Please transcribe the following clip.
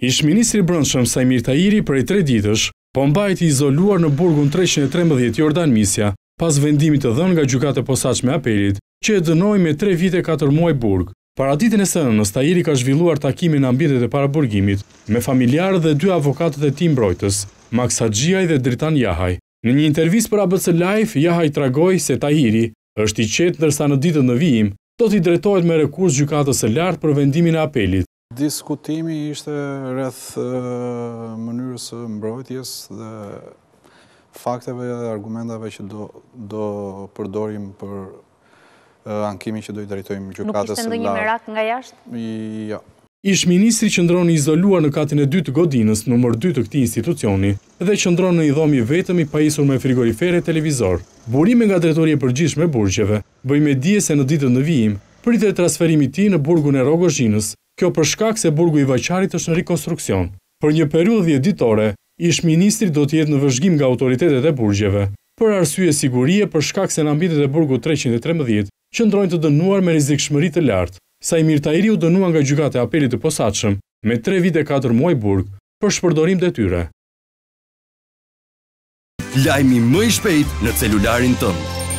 Ish ministri brëndshëm Sajmir Tahiri për e tre ditësh, po mbajt i izoluar në burgun 313 Jordan Misja, pas vendimit të dhënë nga gjukate posaq me apelit, që e dënoj me tre vite e katër muaj burg. Para ditën e sënë, në Stahiri ka zhvilluar takimin në ambitet e para burgimit, me familjarë dhe dy avokatët e tim brojtës, Maksa Gjiaj dhe Dritan Jahaj. Në një intervjis për ABC Live, Jahaj tragoj se Tahiri është i qetë nërsa në ditën në vijim, do t'i dretojt me rekurs gjukatës e lartë për vendimin e apelit, Diskutimi ishte rreth mënyrës mbrojtjes dhe fakteve dhe argumentave që do, do përdorim për ankimi që do i drejtojmë gjukatës së larë. Nuk ishte ndë një merak nga jashtë? Ja. Ish ministri që ndronë i izoluar në katin e 2 të godinës, nëmër 2 të këti institucioni, dhe që ndronë në i dhomi vetëm i pajisur me frigorifere e televizor. Burime nga dretorje përgjish me burgjeve, bëjme dje se në ditën në vijim, i të transferimi ti në burgun e rogoshinës, Kjo për shkak se burgu i vajqarit është në rekonstruksion. Për një periud dhjet ditore, ish ministri do t'jetë në vëzhgjim nga autoritetet e burgjeve. Për arsye sigurie për shkak se në ambitet e burgu 313, që ndrojnë të dënuar me rizik shmërit të lartë. Sajmir Tajri u dënuar nga e apelit të posatëshëm, me 3 vite 4 muaj burg, për shpërdorim dhe tyre. Lajmi më i shpejt në celularin tëmë.